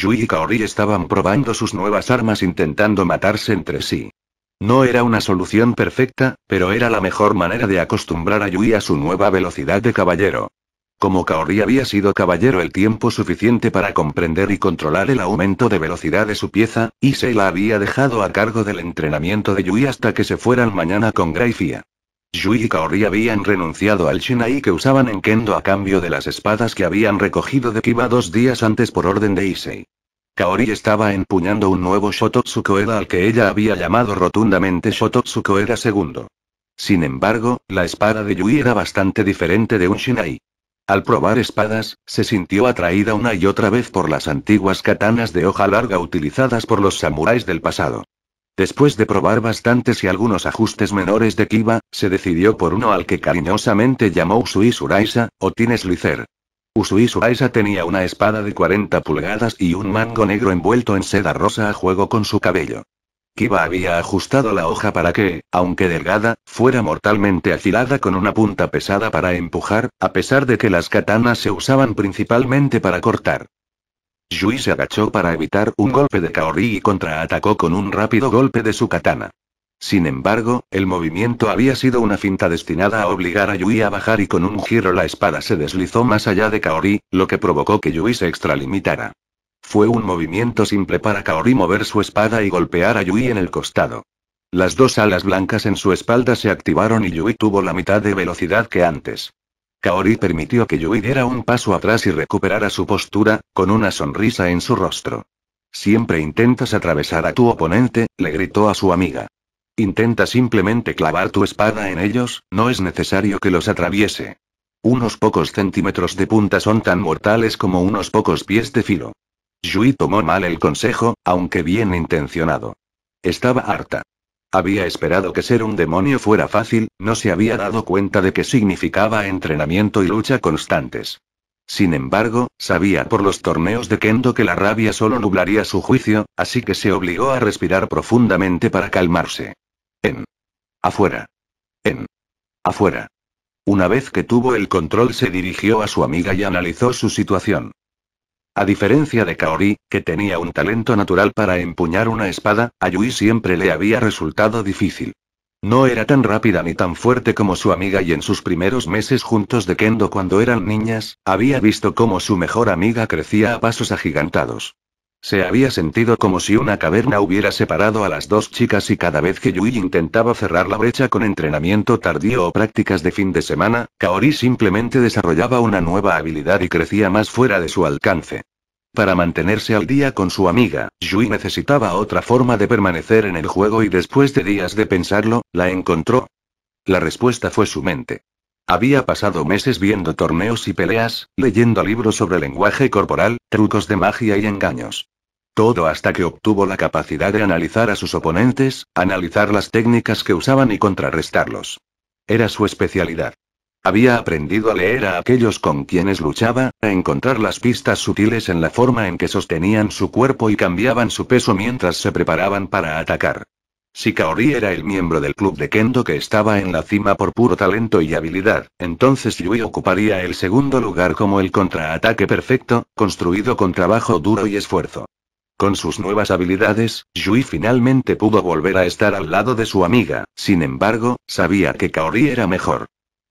Yui y Kaori estaban probando sus nuevas armas intentando matarse entre sí. No era una solución perfecta, pero era la mejor manera de acostumbrar a Yui a su nueva velocidad de caballero. Como Kaori había sido caballero el tiempo suficiente para comprender y controlar el aumento de velocidad de su pieza, Issei la había dejado a cargo del entrenamiento de Yui hasta que se fueran mañana con Graifia. Yui y Kaori habían renunciado al shinai que usaban en Kendo a cambio de las espadas que habían recogido de Kiba dos días antes por orden de Issei. Kaori estaba empuñando un nuevo Shototsu al que ella había llamado rotundamente Shototsu segundo. II. Sin embargo, la espada de Yui era bastante diferente de un Shinai. Al probar espadas, se sintió atraída una y otra vez por las antiguas katanas de hoja larga utilizadas por los samuráis del pasado. Después de probar bastantes y algunos ajustes menores de Kiba, se decidió por uno al que cariñosamente llamó Usui Suraisa, o Tines Licer. Usui Suraisa tenía una espada de 40 pulgadas y un mango negro envuelto en seda rosa a juego con su cabello. Kiba había ajustado la hoja para que, aunque delgada, fuera mortalmente afilada con una punta pesada para empujar, a pesar de que las katanas se usaban principalmente para cortar. Yui se agachó para evitar un golpe de Kaori y contraatacó con un rápido golpe de su katana. Sin embargo, el movimiento había sido una finta destinada a obligar a Yui a bajar y con un giro la espada se deslizó más allá de Kaori, lo que provocó que Yui se extralimitara. Fue un movimiento simple para Kaori mover su espada y golpear a Yui en el costado. Las dos alas blancas en su espalda se activaron y Yui tuvo la mitad de velocidad que antes. Kaori permitió que Yui diera un paso atrás y recuperara su postura, con una sonrisa en su rostro. Siempre intentas atravesar a tu oponente, le gritó a su amiga. Intenta simplemente clavar tu espada en ellos, no es necesario que los atraviese. Unos pocos centímetros de punta son tan mortales como unos pocos pies de filo. Yui tomó mal el consejo, aunque bien intencionado. Estaba harta. Había esperado que ser un demonio fuera fácil, no se había dado cuenta de que significaba entrenamiento y lucha constantes. Sin embargo, sabía por los torneos de Kendo que la rabia solo nublaría su juicio, así que se obligó a respirar profundamente para calmarse. En. Afuera. En. Afuera. Una vez que tuvo el control se dirigió a su amiga y analizó su situación. A diferencia de Kaori, que tenía un talento natural para empuñar una espada, a Yui siempre le había resultado difícil. No era tan rápida ni tan fuerte como su amiga y en sus primeros meses juntos de Kendo cuando eran niñas, había visto cómo su mejor amiga crecía a pasos agigantados. Se había sentido como si una caverna hubiera separado a las dos chicas y cada vez que Yui intentaba cerrar la brecha con entrenamiento tardío o prácticas de fin de semana, Kaori simplemente desarrollaba una nueva habilidad y crecía más fuera de su alcance. Para mantenerse al día con su amiga, Yui necesitaba otra forma de permanecer en el juego y después de días de pensarlo, la encontró. La respuesta fue su mente. Había pasado meses viendo torneos y peleas, leyendo libros sobre lenguaje corporal, trucos de magia y engaños. Todo hasta que obtuvo la capacidad de analizar a sus oponentes, analizar las técnicas que usaban y contrarrestarlos. Era su especialidad. Había aprendido a leer a aquellos con quienes luchaba, a encontrar las pistas sutiles en la forma en que sostenían su cuerpo y cambiaban su peso mientras se preparaban para atacar. Si Kaori era el miembro del club de Kendo que estaba en la cima por puro talento y habilidad, entonces Yui ocuparía el segundo lugar como el contraataque perfecto, construido con trabajo duro y esfuerzo. Con sus nuevas habilidades, Yui finalmente pudo volver a estar al lado de su amiga, sin embargo, sabía que Kaori era mejor.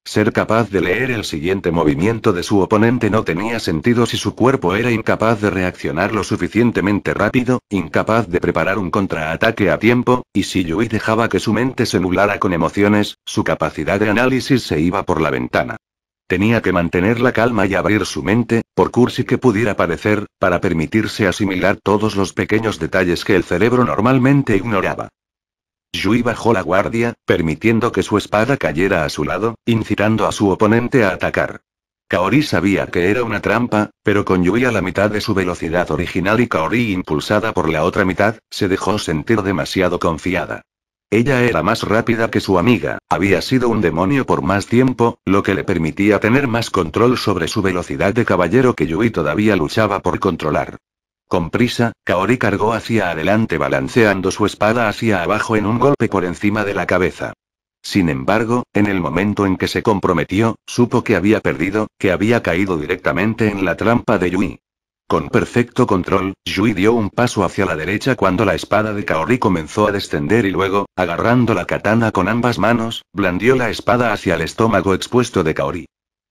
Ser capaz de leer el siguiente movimiento de su oponente no tenía sentido si su cuerpo era incapaz de reaccionar lo suficientemente rápido, incapaz de preparar un contraataque a tiempo, y si Yui dejaba que su mente se nublara con emociones, su capacidad de análisis se iba por la ventana. Tenía que mantener la calma y abrir su mente, por cursi que pudiera parecer, para permitirse asimilar todos los pequeños detalles que el cerebro normalmente ignoraba. Yui bajó la guardia, permitiendo que su espada cayera a su lado, incitando a su oponente a atacar. Kaori sabía que era una trampa, pero con Yui a la mitad de su velocidad original y Kaori impulsada por la otra mitad, se dejó sentir demasiado confiada. Ella era más rápida que su amiga, había sido un demonio por más tiempo, lo que le permitía tener más control sobre su velocidad de caballero que Yui todavía luchaba por controlar. Con prisa, Kaori cargó hacia adelante balanceando su espada hacia abajo en un golpe por encima de la cabeza. Sin embargo, en el momento en que se comprometió, supo que había perdido, que había caído directamente en la trampa de Yui. Con perfecto control, Yui dio un paso hacia la derecha cuando la espada de Kaori comenzó a descender y luego, agarrando la katana con ambas manos, blandió la espada hacia el estómago expuesto de Kaori.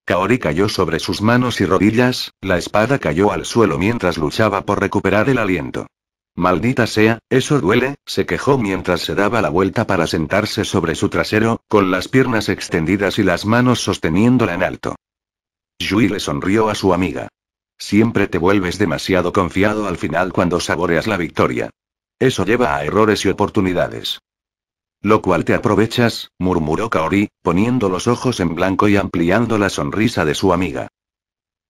Kaori cayó sobre sus manos y rodillas, la espada cayó al suelo mientras luchaba por recuperar el aliento. Maldita sea, eso duele, se quejó mientras se daba la vuelta para sentarse sobre su trasero, con las piernas extendidas y las manos sosteniéndola en alto. Yui le sonrió a su amiga. Siempre te vuelves demasiado confiado al final cuando saboreas la victoria. Eso lleva a errores y oportunidades. Lo cual te aprovechas, murmuró Kaori, poniendo los ojos en blanco y ampliando la sonrisa de su amiga.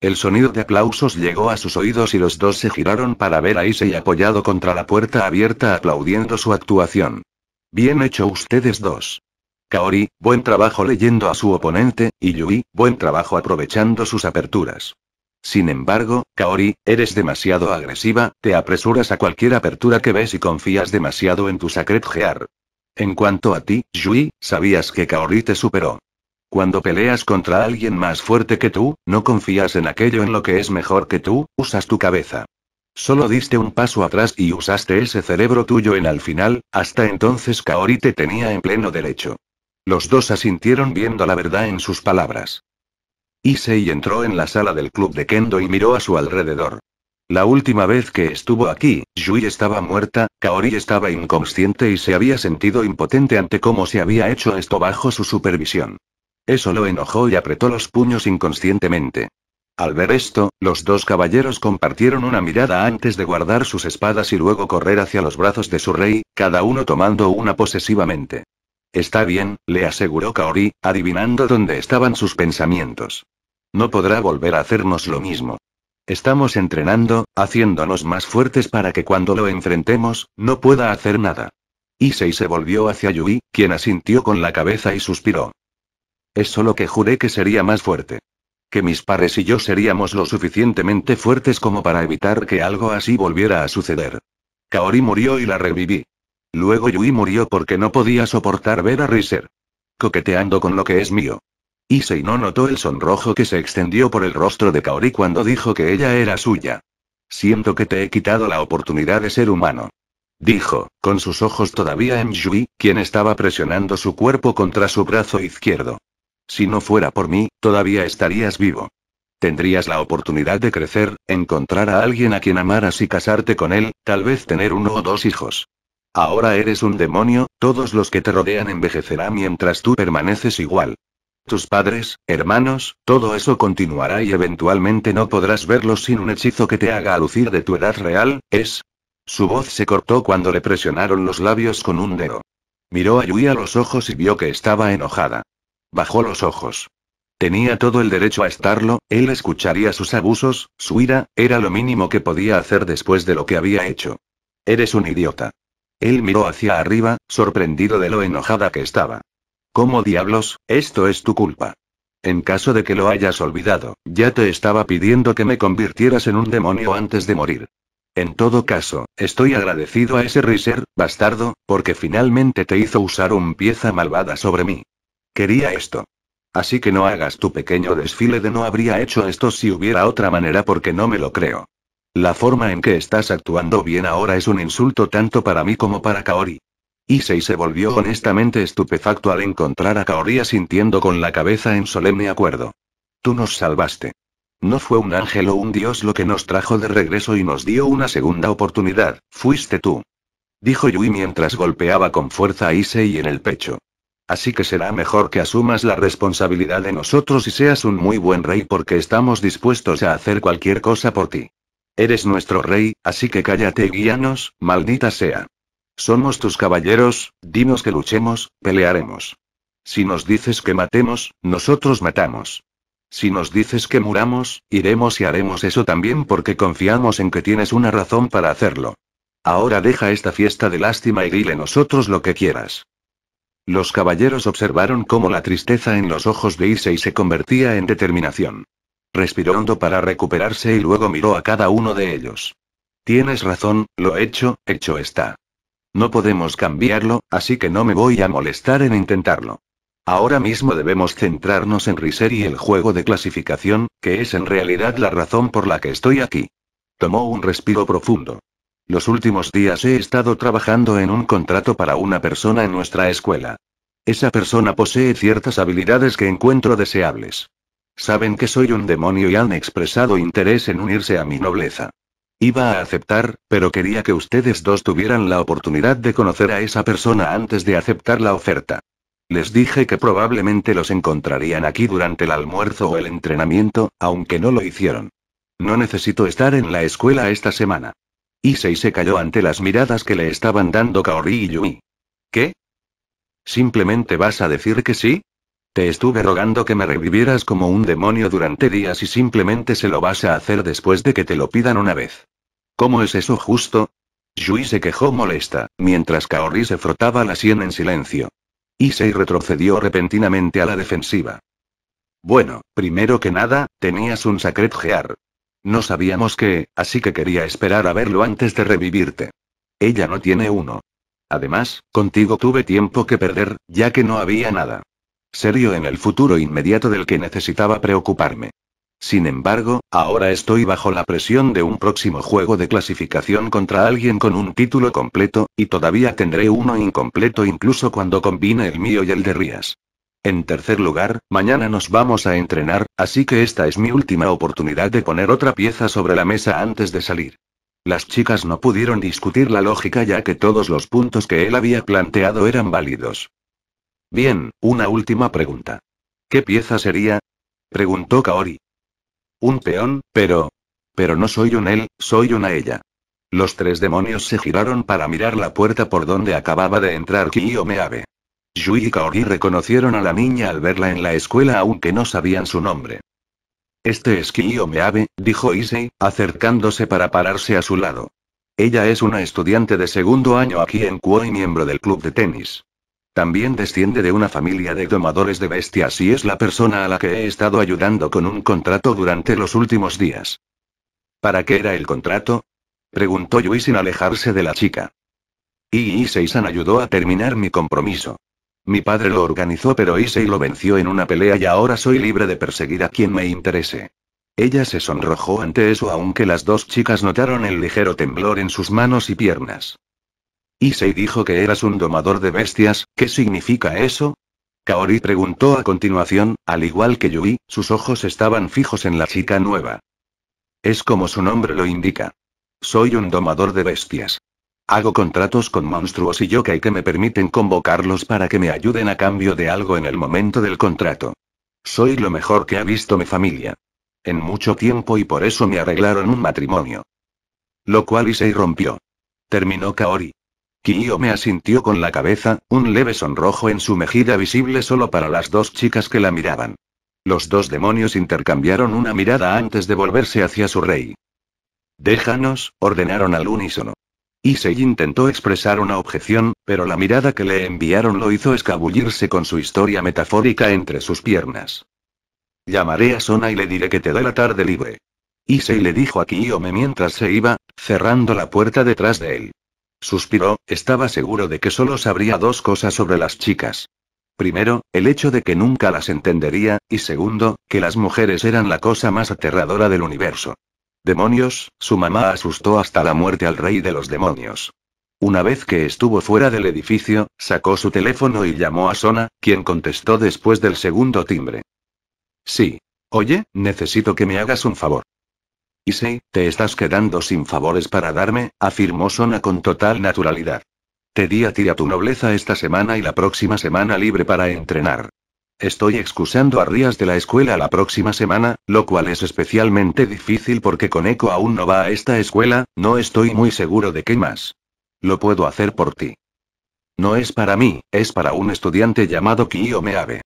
El sonido de aplausos llegó a sus oídos y los dos se giraron para ver a Issei apoyado contra la puerta abierta aplaudiendo su actuación. Bien hecho ustedes dos. Kaori, buen trabajo leyendo a su oponente, y Yui, buen trabajo aprovechando sus aperturas. Sin embargo, Kaori, eres demasiado agresiva, te apresuras a cualquier apertura que ves y confías demasiado en tu Sacred Gear. En cuanto a ti, Yui, sabías que Kaori te superó. Cuando peleas contra alguien más fuerte que tú, no confías en aquello en lo que es mejor que tú, usas tu cabeza. Solo diste un paso atrás y usaste ese cerebro tuyo en al final, hasta entonces Kaori te tenía en pleno derecho. Los dos asintieron viendo la verdad en sus palabras. Issei entró en la sala del club de Kendo y miró a su alrededor. La última vez que estuvo aquí, Yui estaba muerta, Kaori estaba inconsciente y se había sentido impotente ante cómo se había hecho esto bajo su supervisión. Eso lo enojó y apretó los puños inconscientemente. Al ver esto, los dos caballeros compartieron una mirada antes de guardar sus espadas y luego correr hacia los brazos de su rey, cada uno tomando una posesivamente. Está bien, le aseguró Kaori, adivinando dónde estaban sus pensamientos. No podrá volver a hacernos lo mismo. Estamos entrenando, haciéndonos más fuertes para que cuando lo enfrentemos, no pueda hacer nada. Issei se volvió hacia Yui, quien asintió con la cabeza y suspiró. Es solo que juré que sería más fuerte. Que mis pares y yo seríamos lo suficientemente fuertes como para evitar que algo así volviera a suceder. Kaori murió y la reviví. Luego Yui murió porque no podía soportar ver a Riser. Coqueteando con lo que es mío. Issei no notó el sonrojo que se extendió por el rostro de Kaori cuando dijo que ella era suya. Siento que te he quitado la oportunidad de ser humano. Dijo, con sus ojos todavía en Yui, quien estaba presionando su cuerpo contra su brazo izquierdo. Si no fuera por mí, todavía estarías vivo. Tendrías la oportunidad de crecer, encontrar a alguien a quien amaras y casarte con él, tal vez tener uno o dos hijos. Ahora eres un demonio, todos los que te rodean envejecerán mientras tú permaneces igual tus padres, hermanos, todo eso continuará y eventualmente no podrás verlos sin un hechizo que te haga lucir de tu edad real, es... Su voz se cortó cuando le presionaron los labios con un dedo. Miró a Yui a los ojos y vio que estaba enojada. Bajó los ojos. Tenía todo el derecho a estarlo, él escucharía sus abusos, su ira, era lo mínimo que podía hacer después de lo que había hecho. Eres un idiota. Él miró hacia arriba, sorprendido de lo enojada que estaba. ¿Cómo diablos? Esto es tu culpa. En caso de que lo hayas olvidado, ya te estaba pidiendo que me convirtieras en un demonio antes de morir. En todo caso, estoy agradecido a ese Riser, bastardo, porque finalmente te hizo usar un pieza malvada sobre mí. Quería esto. Así que no hagas tu pequeño desfile de no habría hecho esto si hubiera otra manera porque no me lo creo. La forma en que estás actuando bien ahora es un insulto tanto para mí como para Kaori. Issei se volvió honestamente estupefacto al encontrar a Kaoria sintiendo con la cabeza en solemne acuerdo. Tú nos salvaste. No fue un ángel o un dios lo que nos trajo de regreso y nos dio una segunda oportunidad, fuiste tú. Dijo Yui mientras golpeaba con fuerza a Issei en el pecho. Así que será mejor que asumas la responsabilidad de nosotros y seas un muy buen rey porque estamos dispuestos a hacer cualquier cosa por ti. Eres nuestro rey, así que cállate y guíanos, maldita sea. Somos tus caballeros, dinos que luchemos, pelearemos. Si nos dices que matemos, nosotros matamos. Si nos dices que muramos, iremos y haremos eso también porque confiamos en que tienes una razón para hacerlo. Ahora deja esta fiesta de lástima y dile nosotros lo que quieras. Los caballeros observaron cómo la tristeza en los ojos de Issei se convertía en determinación. Respiró hondo para recuperarse y luego miró a cada uno de ellos. Tienes razón, lo hecho, hecho está. No podemos cambiarlo, así que no me voy a molestar en intentarlo. Ahora mismo debemos centrarnos en Riser y el juego de clasificación, que es en realidad la razón por la que estoy aquí. Tomó un respiro profundo. Los últimos días he estado trabajando en un contrato para una persona en nuestra escuela. Esa persona posee ciertas habilidades que encuentro deseables. Saben que soy un demonio y han expresado interés en unirse a mi nobleza. Iba a aceptar, pero quería que ustedes dos tuvieran la oportunidad de conocer a esa persona antes de aceptar la oferta. Les dije que probablemente los encontrarían aquí durante el almuerzo o el entrenamiento, aunque no lo hicieron. No necesito estar en la escuela esta semana. Issei se cayó ante las miradas que le estaban dando Kaori y Yui. ¿Qué? ¿Simplemente vas a decir que sí? Te estuve rogando que me revivieras como un demonio durante días y simplemente se lo vas a hacer después de que te lo pidan una vez. ¿Cómo es eso justo? Yui se quejó molesta, mientras Kaori se frotaba la sien en silencio. Issei retrocedió repentinamente a la defensiva. Bueno, primero que nada, tenías un Sacred Gear. No sabíamos que, así que quería esperar a verlo antes de revivirte. Ella no tiene uno. Además, contigo tuve tiempo que perder, ya que no había nada serio en el futuro inmediato del que necesitaba preocuparme. Sin embargo, ahora estoy bajo la presión de un próximo juego de clasificación contra alguien con un título completo, y todavía tendré uno incompleto incluso cuando combine el mío y el de Rías. En tercer lugar, mañana nos vamos a entrenar, así que esta es mi última oportunidad de poner otra pieza sobre la mesa antes de salir. Las chicas no pudieron discutir la lógica ya que todos los puntos que él había planteado eran válidos. Bien, una última pregunta. ¿Qué pieza sería? preguntó Kaori. Un peón, pero... Pero no soy un él, soy una ella. Los tres demonios se giraron para mirar la puerta por donde acababa de entrar Kiyome Abe. Yui y Kaori reconocieron a la niña al verla en la escuela aunque no sabían su nombre. Este es Kiyome Abe», dijo Issei, acercándose para pararse a su lado. Ella es una estudiante de segundo año aquí en Kuo y miembro del club de tenis. También desciende de una familia de domadores de bestias y es la persona a la que he estado ayudando con un contrato durante los últimos días. ¿Para qué era el contrato? Preguntó Yui sin alejarse de la chica. Y Issei-san ayudó a terminar mi compromiso. Mi padre lo organizó pero Issei lo venció en una pelea y ahora soy libre de perseguir a quien me interese. Ella se sonrojó ante eso aunque las dos chicas notaron el ligero temblor en sus manos y piernas. Issei dijo que eras un domador de bestias, ¿qué significa eso? Kaori preguntó a continuación, al igual que Yui, sus ojos estaban fijos en la chica nueva. Es como su nombre lo indica. Soy un domador de bestias. Hago contratos con monstruos y yokai que me permiten convocarlos para que me ayuden a cambio de algo en el momento del contrato. Soy lo mejor que ha visto mi familia. En mucho tiempo y por eso me arreglaron un matrimonio. Lo cual Issei rompió. Terminó Kaori. Kiyome me asintió con la cabeza, un leve sonrojo en su mejilla visible solo para las dos chicas que la miraban. Los dos demonios intercambiaron una mirada antes de volverse hacia su rey. Déjanos, ordenaron al unísono. Issei intentó expresar una objeción, pero la mirada que le enviaron lo hizo escabullirse con su historia metafórica entre sus piernas. Llamaré a Sona y le diré que te dé la tarde libre. Issei le dijo a Kiyome mientras se iba, cerrando la puerta detrás de él. Suspiró, estaba seguro de que solo sabría dos cosas sobre las chicas. Primero, el hecho de que nunca las entendería, y segundo, que las mujeres eran la cosa más aterradora del universo. Demonios, su mamá asustó hasta la muerte al rey de los demonios. Una vez que estuvo fuera del edificio, sacó su teléfono y llamó a Sona, quien contestó después del segundo timbre. Sí. Oye, necesito que me hagas un favor. Y sé, te estás quedando sin favores para darme, afirmó Sona con total naturalidad. Te di a ti a tu nobleza esta semana y la próxima semana libre para entrenar. Estoy excusando a Rías de la escuela la próxima semana, lo cual es especialmente difícil porque con Eco aún no va a esta escuela, no estoy muy seguro de qué más. Lo puedo hacer por ti. No es para mí, es para un estudiante llamado Kiyome Abe.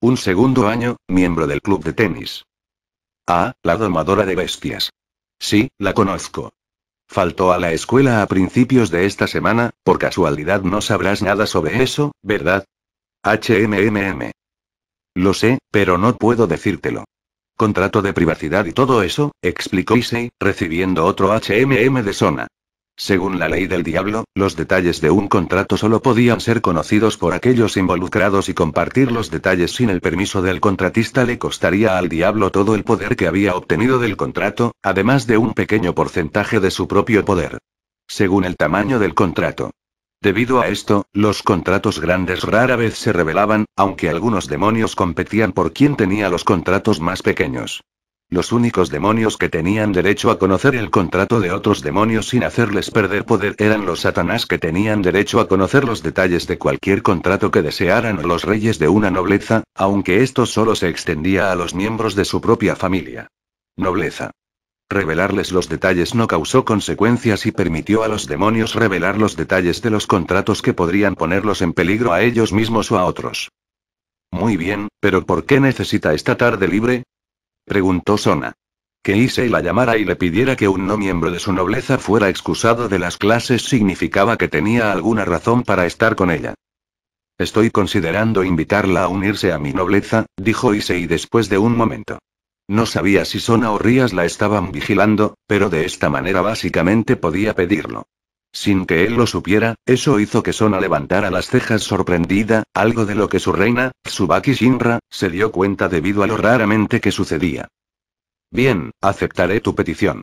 Un segundo año, miembro del club de tenis. Ah, la domadora de bestias. Sí, la conozco. Faltó a la escuela a principios de esta semana, por casualidad no sabrás nada sobre eso, ¿verdad? HMMM. Lo sé, pero no puedo decírtelo. Contrato de privacidad y todo eso, explicó Issei, recibiendo otro HMM de Sona. Según la ley del diablo, los detalles de un contrato solo podían ser conocidos por aquellos involucrados y compartir los detalles sin el permiso del contratista le costaría al diablo todo el poder que había obtenido del contrato, además de un pequeño porcentaje de su propio poder. Según el tamaño del contrato. Debido a esto, los contratos grandes rara vez se revelaban, aunque algunos demonios competían por quien tenía los contratos más pequeños. Los únicos demonios que tenían derecho a conocer el contrato de otros demonios sin hacerles perder poder eran los satanás que tenían derecho a conocer los detalles de cualquier contrato que desearan o los reyes de una nobleza, aunque esto solo se extendía a los miembros de su propia familia. Nobleza. Revelarles los detalles no causó consecuencias y permitió a los demonios revelar los detalles de los contratos que podrían ponerlos en peligro a ellos mismos o a otros. Muy bien, pero ¿por qué necesita esta tarde libre? preguntó Sona. Que Issei la llamara y le pidiera que un no miembro de su nobleza fuera excusado de las clases significaba que tenía alguna razón para estar con ella. Estoy considerando invitarla a unirse a mi nobleza, dijo Issei después de un momento. No sabía si Sona o Rías la estaban vigilando, pero de esta manera básicamente podía pedirlo. Sin que él lo supiera, eso hizo que Sona levantara las cejas sorprendida, algo de lo que su reina, Tsubaki Shinra, se dio cuenta debido a lo raramente que sucedía. Bien, aceptaré tu petición.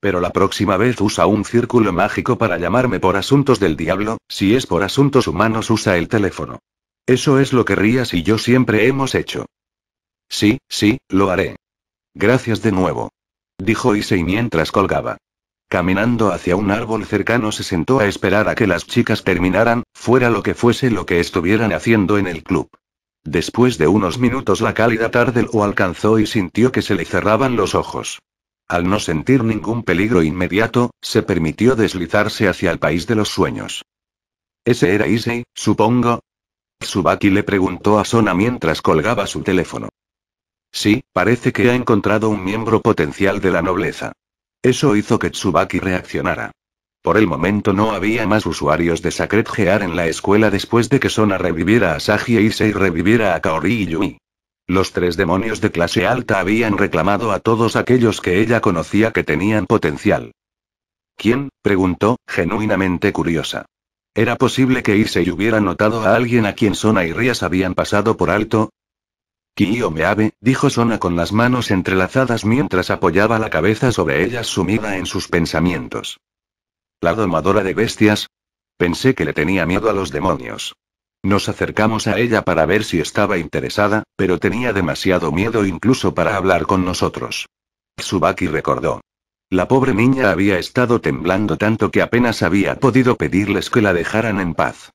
Pero la próxima vez usa un círculo mágico para llamarme por asuntos del diablo, si es por asuntos humanos usa el teléfono. Eso es lo que Rías y yo siempre hemos hecho. Sí, sí, lo haré. Gracias de nuevo. Dijo Issei mientras colgaba. Caminando hacia un árbol cercano se sentó a esperar a que las chicas terminaran, fuera lo que fuese lo que estuvieran haciendo en el club. Después de unos minutos la cálida tarde lo alcanzó y sintió que se le cerraban los ojos. Al no sentir ningún peligro inmediato, se permitió deslizarse hacia el país de los sueños. Ese era Issei, supongo. Tsubaki le preguntó a Sona mientras colgaba su teléfono. Sí, parece que ha encontrado un miembro potencial de la nobleza. Eso hizo que Tsubaki reaccionara. Por el momento no había más usuarios de Sacred Gear en la escuela después de que Sona reviviera a Sagi e Issei reviviera a Kaori y Yui. Los tres demonios de clase alta habían reclamado a todos aquellos que ella conocía que tenían potencial. ¿Quién? preguntó, genuinamente curiosa. Era posible que Issei hubiera notado a alguien a quien Sona y Rías habían pasado por alto, Kiyo ave, dijo Sona con las manos entrelazadas mientras apoyaba la cabeza sobre ellas sumida en sus pensamientos. La domadora de bestias. Pensé que le tenía miedo a los demonios. Nos acercamos a ella para ver si estaba interesada, pero tenía demasiado miedo incluso para hablar con nosotros. Tsubaki recordó. La pobre niña había estado temblando tanto que apenas había podido pedirles que la dejaran en paz.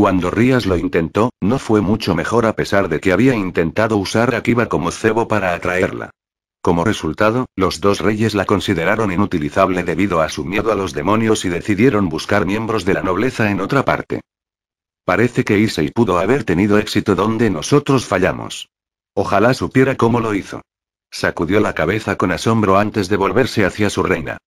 Cuando Rías lo intentó, no fue mucho mejor a pesar de que había intentado usar a Kiba como cebo para atraerla. Como resultado, los dos reyes la consideraron inutilizable debido a su miedo a los demonios y decidieron buscar miembros de la nobleza en otra parte. Parece que Issei pudo haber tenido éxito donde nosotros fallamos. Ojalá supiera cómo lo hizo. Sacudió la cabeza con asombro antes de volverse hacia su reina.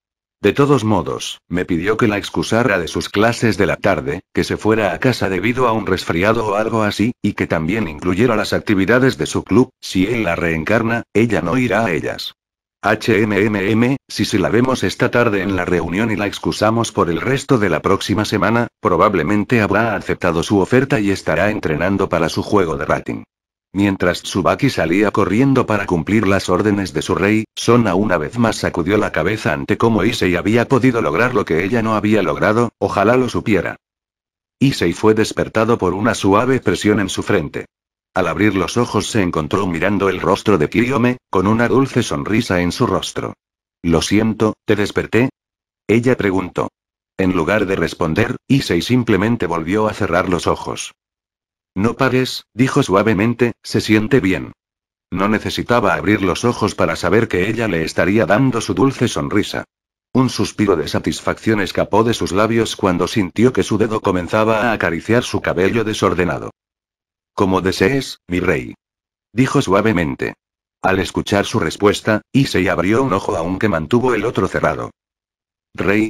De todos modos, me pidió que la excusara de sus clases de la tarde, que se fuera a casa debido a un resfriado o algo así, y que también incluyera las actividades de su club, si él la reencarna, ella no irá a ellas. HMMM, si se la vemos esta tarde en la reunión y la excusamos por el resto de la próxima semana, probablemente habrá aceptado su oferta y estará entrenando para su juego de rating. Mientras Tsubaki salía corriendo para cumplir las órdenes de su rey, Sona una vez más sacudió la cabeza ante cómo Issei había podido lograr lo que ella no había logrado, ojalá lo supiera. Issei fue despertado por una suave presión en su frente. Al abrir los ojos se encontró mirando el rostro de Kiyome, con una dulce sonrisa en su rostro. Lo siento, ¿te desperté? Ella preguntó. En lugar de responder, Issei simplemente volvió a cerrar los ojos. No pares, dijo suavemente, se siente bien. No necesitaba abrir los ojos para saber que ella le estaría dando su dulce sonrisa. Un suspiro de satisfacción escapó de sus labios cuando sintió que su dedo comenzaba a acariciar su cabello desordenado. Como desees, mi rey. Dijo suavemente. Al escuchar su respuesta, Issei abrió un ojo aunque mantuvo el otro cerrado. Rey.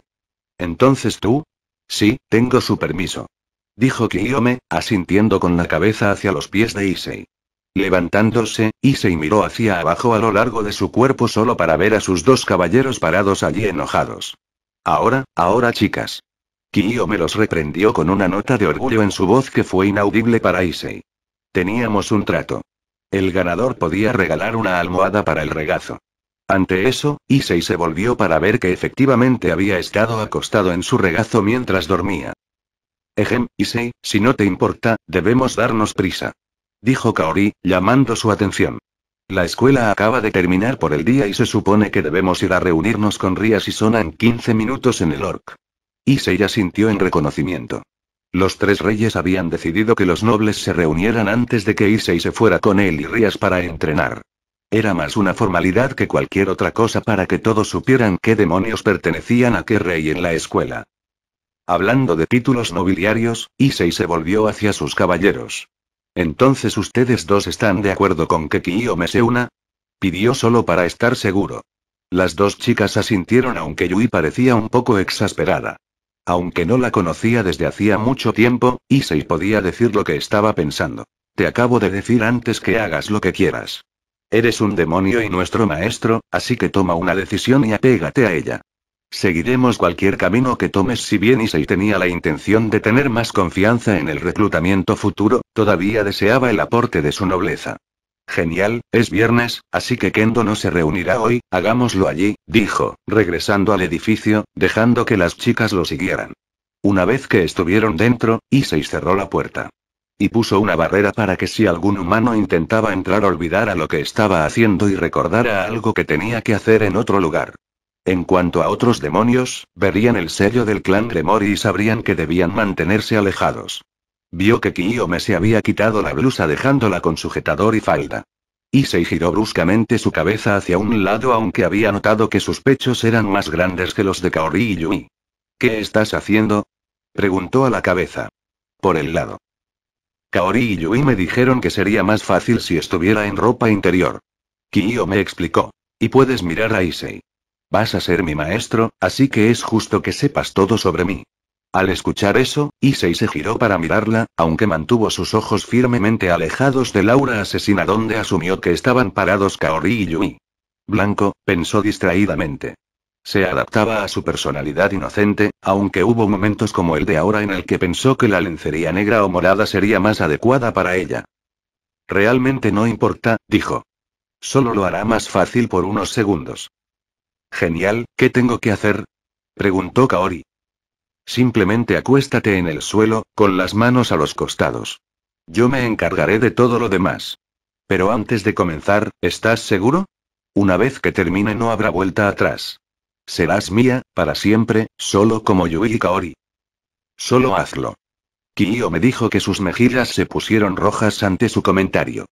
Entonces tú? Sí, tengo su permiso. Dijo Kiyome, asintiendo con la cabeza hacia los pies de Issei. Levantándose, Issei miró hacia abajo a lo largo de su cuerpo solo para ver a sus dos caballeros parados allí enojados. Ahora, ahora chicas. Kiyome los reprendió con una nota de orgullo en su voz que fue inaudible para Issei. Teníamos un trato. El ganador podía regalar una almohada para el regazo. Ante eso, Issei se volvió para ver que efectivamente había estado acostado en su regazo mientras dormía. Ejem, Issei, si no te importa, debemos darnos prisa. Dijo Kaori, llamando su atención. La escuela acaba de terminar por el día y se supone que debemos ir a reunirnos con Rías y Sona en 15 minutos en el Orc. Issei sintió en reconocimiento. Los tres reyes habían decidido que los nobles se reunieran antes de que Issei se fuera con él y Rías para entrenar. Era más una formalidad que cualquier otra cosa para que todos supieran qué demonios pertenecían a qué rey en la escuela. Hablando de títulos nobiliarios, Issei se volvió hacia sus caballeros. Entonces ustedes dos están de acuerdo con que Kiyo me se una? Pidió solo para estar seguro. Las dos chicas asintieron aunque Yui parecía un poco exasperada. Aunque no la conocía desde hacía mucho tiempo, Issei podía decir lo que estaba pensando. Te acabo de decir antes que hagas lo que quieras. Eres un demonio y nuestro maestro, así que toma una decisión y apégate a ella. Seguiremos cualquier camino que tomes si bien Issei tenía la intención de tener más confianza en el reclutamiento futuro, todavía deseaba el aporte de su nobleza. Genial, es viernes, así que Kendo no se reunirá hoy, hagámoslo allí, dijo, regresando al edificio, dejando que las chicas lo siguieran. Una vez que estuvieron dentro, Issei cerró la puerta. Y puso una barrera para que si algún humano intentaba entrar olvidara lo que estaba haciendo y recordara algo que tenía que hacer en otro lugar. En cuanto a otros demonios, verían el sello del clan Gremori y sabrían que debían mantenerse alejados. Vio que Kiyome se había quitado la blusa dejándola con sujetador y falda. Issei giró bruscamente su cabeza hacia un lado aunque había notado que sus pechos eran más grandes que los de Kaori y Yui. ¿Qué estás haciendo? preguntó a la cabeza. Por el lado. Kaori y Yui me dijeron que sería más fácil si estuviera en ropa interior. Kiyo me explicó. Y puedes mirar a Issei. Vas a ser mi maestro, así que es justo que sepas todo sobre mí. Al escuchar eso, Issei se giró para mirarla, aunque mantuvo sus ojos firmemente alejados de Laura asesina donde asumió que estaban parados Kaori y Yui. Blanco, pensó distraídamente. Se adaptaba a su personalidad inocente, aunque hubo momentos como el de ahora en el que pensó que la lencería negra o morada sería más adecuada para ella. Realmente no importa, dijo. Solo lo hará más fácil por unos segundos. Genial, ¿qué tengo que hacer? preguntó Kaori. Simplemente acuéstate en el suelo, con las manos a los costados. Yo me encargaré de todo lo demás. Pero antes de comenzar, ¿estás seguro? Una vez que termine no habrá vuelta atrás. Serás mía, para siempre, solo como Yui y Kaori. Solo hazlo. Kiyo me dijo que sus mejillas se pusieron rojas ante su comentario.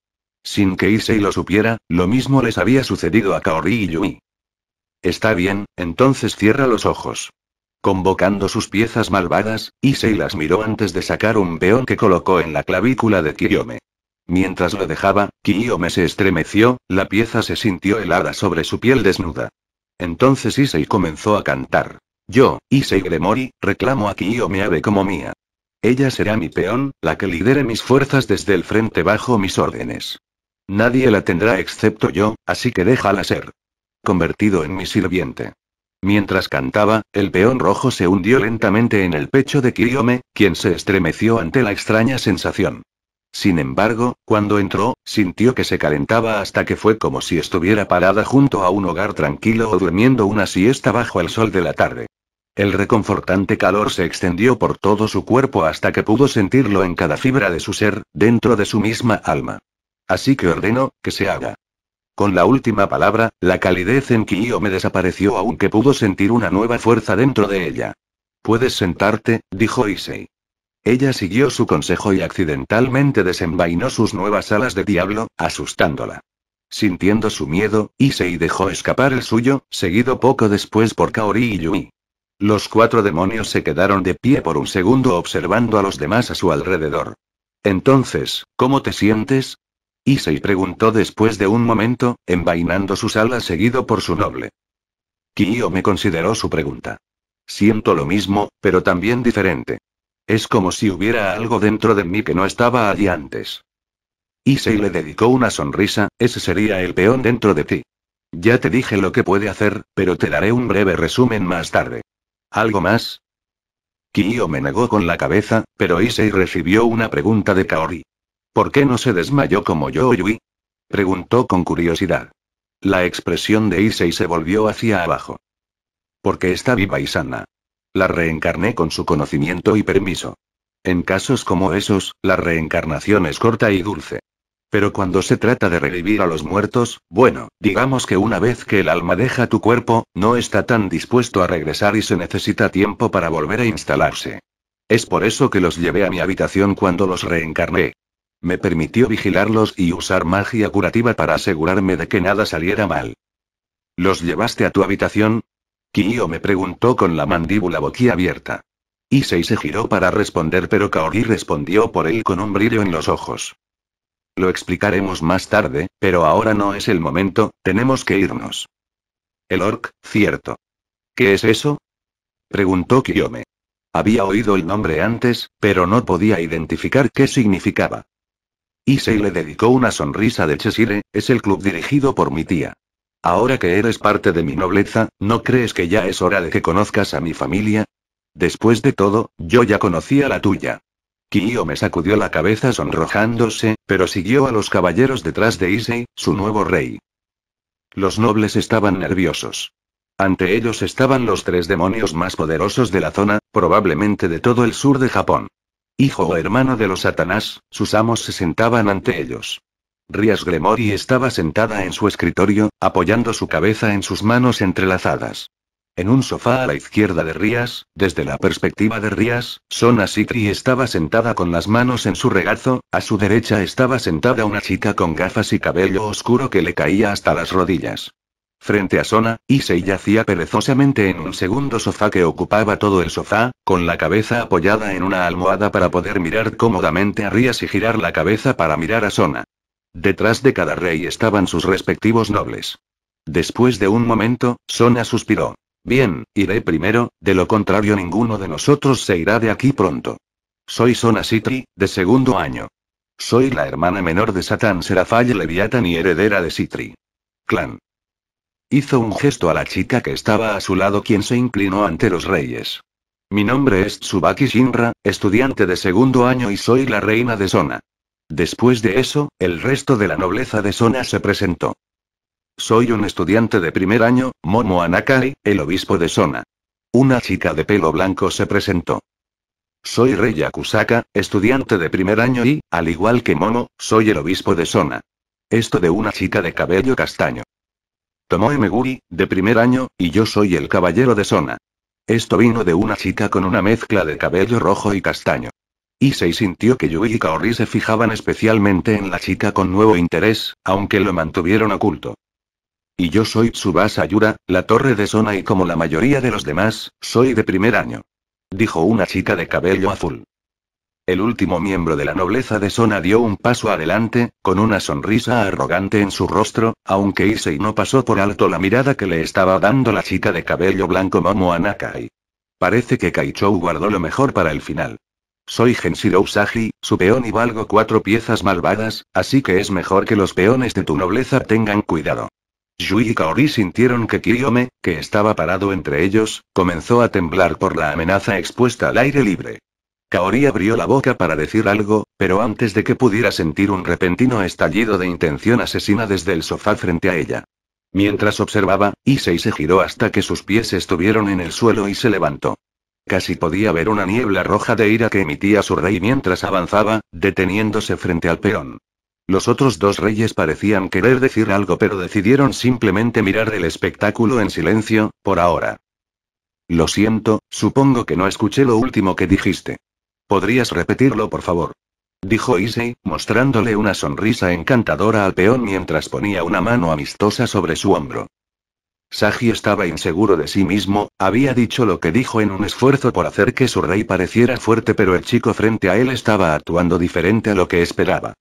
Sin que Issei lo supiera, lo mismo les había sucedido a Kaori y Yui. Está bien, entonces cierra los ojos. Convocando sus piezas malvadas, Issei las miró antes de sacar un peón que colocó en la clavícula de Kiyome. Mientras lo dejaba, Kiyome se estremeció, la pieza se sintió helada sobre su piel desnuda. Entonces Issei comenzó a cantar. Yo, Issei Gremori, reclamo a Kiyome Abe como mía. Ella será mi peón, la que lidere mis fuerzas desde el frente bajo mis órdenes. Nadie la tendrá excepto yo, así que déjala ser convertido en mi sirviente. Mientras cantaba, el peón rojo se hundió lentamente en el pecho de quiome quien se estremeció ante la extraña sensación. Sin embargo, cuando entró, sintió que se calentaba hasta que fue como si estuviera parada junto a un hogar tranquilo o durmiendo una siesta bajo el sol de la tarde. El reconfortante calor se extendió por todo su cuerpo hasta que pudo sentirlo en cada fibra de su ser, dentro de su misma alma. Así que ordenó que se haga. Con la última palabra, la calidez en me desapareció aunque pudo sentir una nueva fuerza dentro de ella. Puedes sentarte, dijo Issei. Ella siguió su consejo y accidentalmente desenvainó sus nuevas alas de diablo, asustándola. Sintiendo su miedo, Issei dejó escapar el suyo, seguido poco después por Kaori y Yui. Los cuatro demonios se quedaron de pie por un segundo observando a los demás a su alrededor. Entonces, ¿cómo te sientes? Issei preguntó después de un momento, envainando sus alas seguido por su noble. Kiyo me consideró su pregunta. Siento lo mismo, pero también diferente. Es como si hubiera algo dentro de mí que no estaba allí antes. Issei le dedicó una sonrisa, ese sería el peón dentro de ti. Ya te dije lo que puede hacer, pero te daré un breve resumen más tarde. ¿Algo más? Kiyo me negó con la cabeza, pero Issei recibió una pregunta de Kaori. ¿Por qué no se desmayó como yo, Yui? Preguntó con curiosidad. La expresión de Isei se volvió hacia abajo. Porque está viva y sana. La reencarné con su conocimiento y permiso. En casos como esos, la reencarnación es corta y dulce. Pero cuando se trata de revivir a los muertos, bueno, digamos que una vez que el alma deja tu cuerpo, no está tan dispuesto a regresar y se necesita tiempo para volver a instalarse. Es por eso que los llevé a mi habitación cuando los reencarné. Me permitió vigilarlos y usar magia curativa para asegurarme de que nada saliera mal. ¿Los llevaste a tu habitación? Kiyo me preguntó con la mandíbula boquiabierta. Issei se giró para responder pero Kaori respondió por él con un brillo en los ojos. Lo explicaremos más tarde, pero ahora no es el momento, tenemos que irnos. El orc, cierto. ¿Qué es eso? Preguntó Kiyome. Había oído el nombre antes, pero no podía identificar qué significaba. Issei le dedicó una sonrisa de Cheshire, es el club dirigido por mi tía. Ahora que eres parte de mi nobleza, ¿no crees que ya es hora de que conozcas a mi familia? Después de todo, yo ya conocía la tuya. Kiyo me sacudió la cabeza sonrojándose, pero siguió a los caballeros detrás de Issei, su nuevo rey. Los nobles estaban nerviosos. Ante ellos estaban los tres demonios más poderosos de la zona, probablemente de todo el sur de Japón hijo o hermano de los Satanás, sus amos se sentaban ante ellos. Rías Gremori estaba sentada en su escritorio, apoyando su cabeza en sus manos entrelazadas. En un sofá a la izquierda de Rías, desde la perspectiva de Rías, Sona Sitri estaba sentada con las manos en su regazo, a su derecha estaba sentada una chica con gafas y cabello oscuro que le caía hasta las rodillas. Frente a Sona, se yacía perezosamente en un segundo sofá que ocupaba todo el sofá, con la cabeza apoyada en una almohada para poder mirar cómodamente a Rías y girar la cabeza para mirar a Sona. Detrás de cada rey estaban sus respectivos nobles. Después de un momento, Sona suspiró. Bien, iré primero, de lo contrario ninguno de nosotros se irá de aquí pronto. Soy Sona Sitri, de segundo año. Soy la hermana menor de Satán Serafai Leviathan y heredera de Sitri. Clan. Hizo un gesto a la chica que estaba a su lado quien se inclinó ante los reyes. Mi nombre es Tsubaki Shinra, estudiante de segundo año y soy la reina de Sona. Después de eso, el resto de la nobleza de Sona se presentó. Soy un estudiante de primer año, Momo Anakai, el obispo de Sona. Una chica de pelo blanco se presentó. Soy Rey Yakusaka, estudiante de primer año y, al igual que Momo, soy el obispo de Sona. Esto de una chica de cabello castaño. Tomoe Meguri, de primer año, y yo soy el caballero de Sona. Esto vino de una chica con una mezcla de cabello rojo y castaño. Y se sintió que Yui y Kaori se fijaban especialmente en la chica con nuevo interés, aunque lo mantuvieron oculto. Y yo soy Tsubasa Yura, la torre de Sona y como la mayoría de los demás, soy de primer año. Dijo una chica de cabello azul. El último miembro de la nobleza de Sona dio un paso adelante, con una sonrisa arrogante en su rostro, aunque y no pasó por alto la mirada que le estaba dando la chica de cabello blanco Momo Anakai. Parece que Kaichou guardó lo mejor para el final. Soy Genshiro Usagi, su peón y valgo cuatro piezas malvadas, así que es mejor que los peones de tu nobleza tengan cuidado. Yui y Kaori sintieron que Kiyome, que estaba parado entre ellos, comenzó a temblar por la amenaza expuesta al aire libre. Kaori abrió la boca para decir algo, pero antes de que pudiera sentir un repentino estallido de intención asesina desde el sofá frente a ella. Mientras observaba, Issei se giró hasta que sus pies estuvieron en el suelo y se levantó. Casi podía ver una niebla roja de ira que emitía su rey mientras avanzaba, deteniéndose frente al peón. Los otros dos reyes parecían querer decir algo pero decidieron simplemente mirar el espectáculo en silencio, por ahora. Lo siento, supongo que no escuché lo último que dijiste. ¿Podrías repetirlo, por favor? Dijo Issei, mostrándole una sonrisa encantadora al peón mientras ponía una mano amistosa sobre su hombro. Sagi estaba inseguro de sí mismo, había dicho lo que dijo en un esfuerzo por hacer que su rey pareciera fuerte, pero el chico frente a él estaba actuando diferente a lo que esperaba.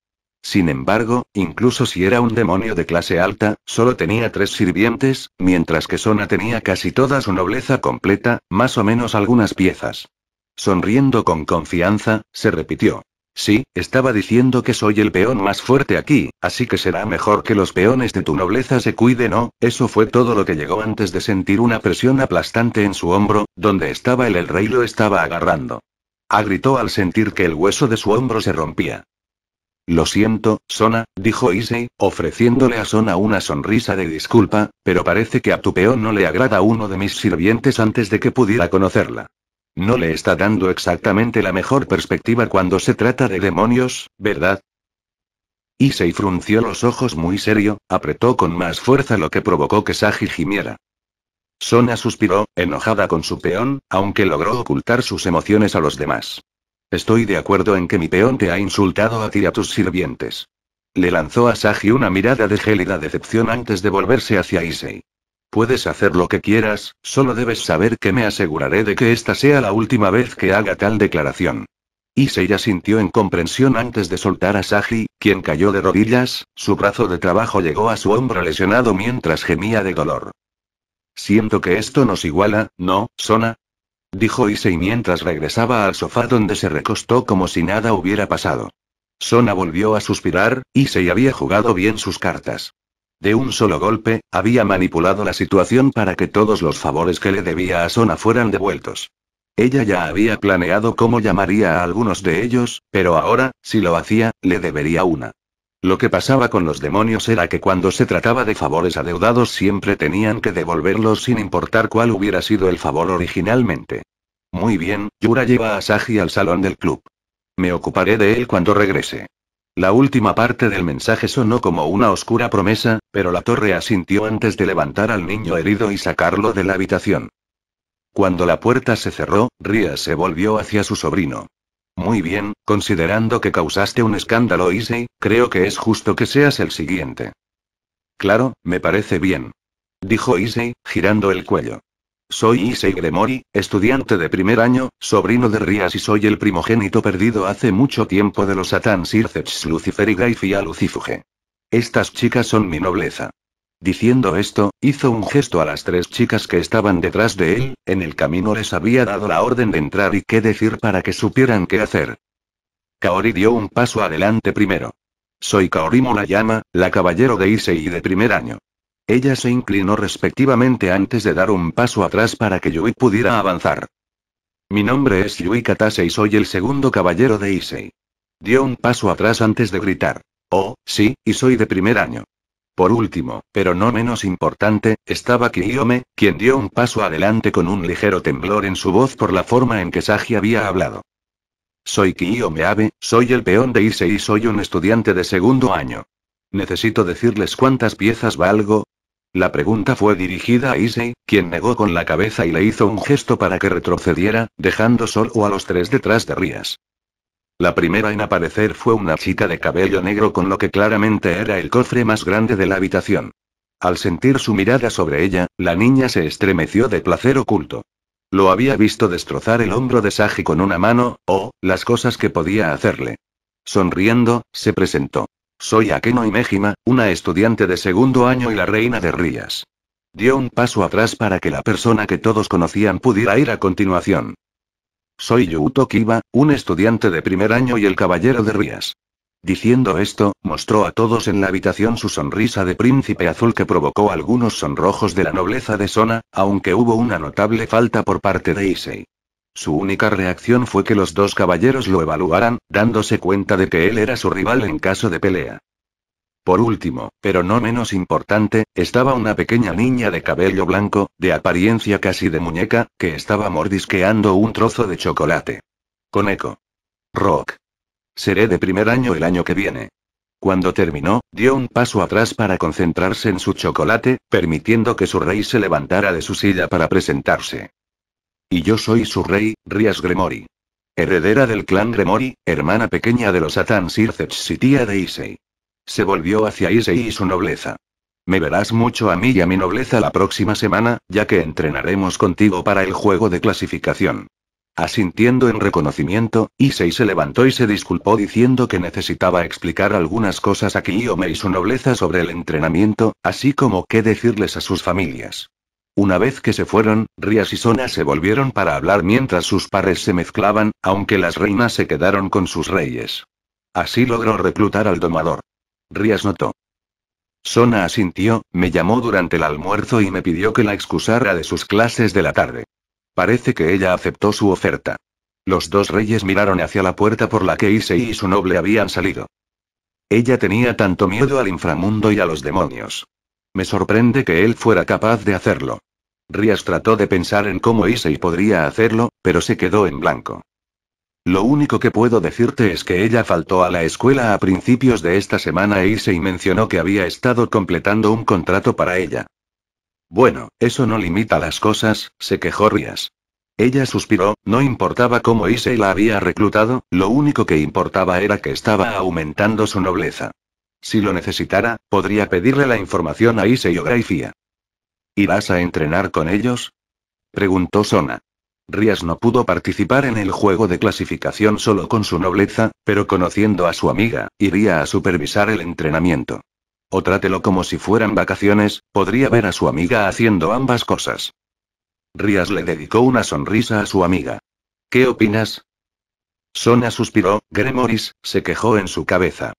Sin embargo, incluso si era un demonio de clase alta, solo tenía tres sirvientes, mientras que Sona tenía casi toda su nobleza completa, más o menos algunas piezas. Sonriendo con confianza, se repitió. Sí, estaba diciendo que soy el peón más fuerte aquí, así que será mejor que los peones de tu nobleza se cuiden, ¿no? Eso fue todo lo que llegó antes de sentir una presión aplastante en su hombro, donde estaba el el rey lo estaba agarrando. Agritó ah, al sentir que el hueso de su hombro se rompía. Lo siento, Sona, dijo Issei, ofreciéndole a Sona una sonrisa de disculpa, pero parece que a tu peón no le agrada uno de mis sirvientes antes de que pudiera conocerla. No le está dando exactamente la mejor perspectiva cuando se trata de demonios, ¿verdad? Issei frunció los ojos muy serio, apretó con más fuerza lo que provocó que Saji gimiera. Sona suspiró, enojada con su peón, aunque logró ocultar sus emociones a los demás. Estoy de acuerdo en que mi peón te ha insultado a ti y a tus sirvientes. Le lanzó a Saji una mirada de gélida decepción antes de volverse hacia Issei. Puedes hacer lo que quieras, solo debes saber que me aseguraré de que esta sea la última vez que haga tal declaración. Issei sintió en comprensión antes de soltar a Saji, quien cayó de rodillas, su brazo de trabajo llegó a su hombro lesionado mientras gemía de dolor. Siento que esto nos iguala, ¿no, Sona? Dijo Issei mientras regresaba al sofá donde se recostó como si nada hubiera pasado. Sona volvió a suspirar, Issei había jugado bien sus cartas. De un solo golpe, había manipulado la situación para que todos los favores que le debía a Sona fueran devueltos. Ella ya había planeado cómo llamaría a algunos de ellos, pero ahora, si lo hacía, le debería una. Lo que pasaba con los demonios era que cuando se trataba de favores adeudados siempre tenían que devolverlos sin importar cuál hubiera sido el favor originalmente. Muy bien, Yura lleva a Saji al salón del club. Me ocuparé de él cuando regrese. La última parte del mensaje sonó como una oscura promesa, pero la torre asintió antes de levantar al niño herido y sacarlo de la habitación. Cuando la puerta se cerró, Ria se volvió hacia su sobrino. Muy bien, considerando que causaste un escándalo, Issei, creo que es justo que seas el siguiente. Claro, me parece bien. Dijo Issei, girando el cuello. Soy Issei Gremori, estudiante de primer año, sobrino de Rías y soy el primogénito perdido hace mucho tiempo de los Satan ircets Lucifer y Gaifia Lucifuge. Estas chicas son mi nobleza. Diciendo esto, hizo un gesto a las tres chicas que estaban detrás de él, en el camino les había dado la orden de entrar y qué decir para que supieran qué hacer. Kaori dio un paso adelante primero. Soy Kaori Murayama, la caballero de Issei de primer año. Ella se inclinó respectivamente antes de dar un paso atrás para que Yui pudiera avanzar. Mi nombre es Yui Katase y soy el segundo caballero de Issei. Dio un paso atrás antes de gritar. Oh, sí, y soy de primer año. Por último, pero no menos importante, estaba Kiyome, quien dio un paso adelante con un ligero temblor en su voz por la forma en que Sagi había hablado. Soy Kiyome Abe, soy el peón de Issei y soy un estudiante de segundo año. Necesito decirles cuántas piezas valgo, la pregunta fue dirigida a Issei, quien negó con la cabeza y le hizo un gesto para que retrocediera, dejando solo a los tres detrás de Rías. La primera en aparecer fue una chica de cabello negro con lo que claramente era el cofre más grande de la habitación. Al sentir su mirada sobre ella, la niña se estremeció de placer oculto. Lo había visto destrozar el hombro de Saji con una mano, o, las cosas que podía hacerle. Sonriendo, se presentó. Soy Akeno Imejima, una estudiante de segundo año y la reina de Rías. Dio un paso atrás para que la persona que todos conocían pudiera ir a continuación. Soy Yuto Kiba, un estudiante de primer año y el caballero de Rías. Diciendo esto, mostró a todos en la habitación su sonrisa de príncipe azul que provocó algunos sonrojos de la nobleza de Sona, aunque hubo una notable falta por parte de Issei. Su única reacción fue que los dos caballeros lo evaluaran, dándose cuenta de que él era su rival en caso de pelea. Por último, pero no menos importante, estaba una pequeña niña de cabello blanco, de apariencia casi de muñeca, que estaba mordisqueando un trozo de chocolate. Con eco. Rock. Seré de primer año el año que viene. Cuando terminó, dio un paso atrás para concentrarse en su chocolate, permitiendo que su rey se levantara de su silla para presentarse. Y yo soy su rey, Rias Gremori, Heredera del clan Gremori, hermana pequeña de los Atan Sircech y tía de Issei. Se volvió hacia Issei y su nobleza. Me verás mucho a mí y a mi nobleza la próxima semana, ya que entrenaremos contigo para el juego de clasificación. Asintiendo en reconocimiento, Issei se levantó y se disculpó diciendo que necesitaba explicar algunas cosas a Kiyome y su nobleza sobre el entrenamiento, así como qué decirles a sus familias. Una vez que se fueron, Rías y Sona se volvieron para hablar mientras sus pares se mezclaban, aunque las reinas se quedaron con sus reyes. Así logró reclutar al domador. Rías notó. Sona asintió, me llamó durante el almuerzo y me pidió que la excusara de sus clases de la tarde. Parece que ella aceptó su oferta. Los dos reyes miraron hacia la puerta por la que Ise y su noble habían salido. Ella tenía tanto miedo al inframundo y a los demonios. Me sorprende que él fuera capaz de hacerlo. Rias trató de pensar en cómo Issei podría hacerlo, pero se quedó en blanco. Lo único que puedo decirte es que ella faltó a la escuela a principios de esta semana e Issei mencionó que había estado completando un contrato para ella. Bueno, eso no limita las cosas, se quejó Rias. Ella suspiró, no importaba cómo Issei la había reclutado, lo único que importaba era que estaba aumentando su nobleza. Si lo necesitara, podría pedirle la información a Issei o Graifia. ¿Irás a entrenar con ellos? Preguntó Sona. Rías no pudo participar en el juego de clasificación solo con su nobleza, pero conociendo a su amiga, iría a supervisar el entrenamiento. O trátelo como si fueran vacaciones, podría ver a su amiga haciendo ambas cosas. Rías le dedicó una sonrisa a su amiga. ¿Qué opinas? Sona suspiró, Gremoris, se quejó en su cabeza.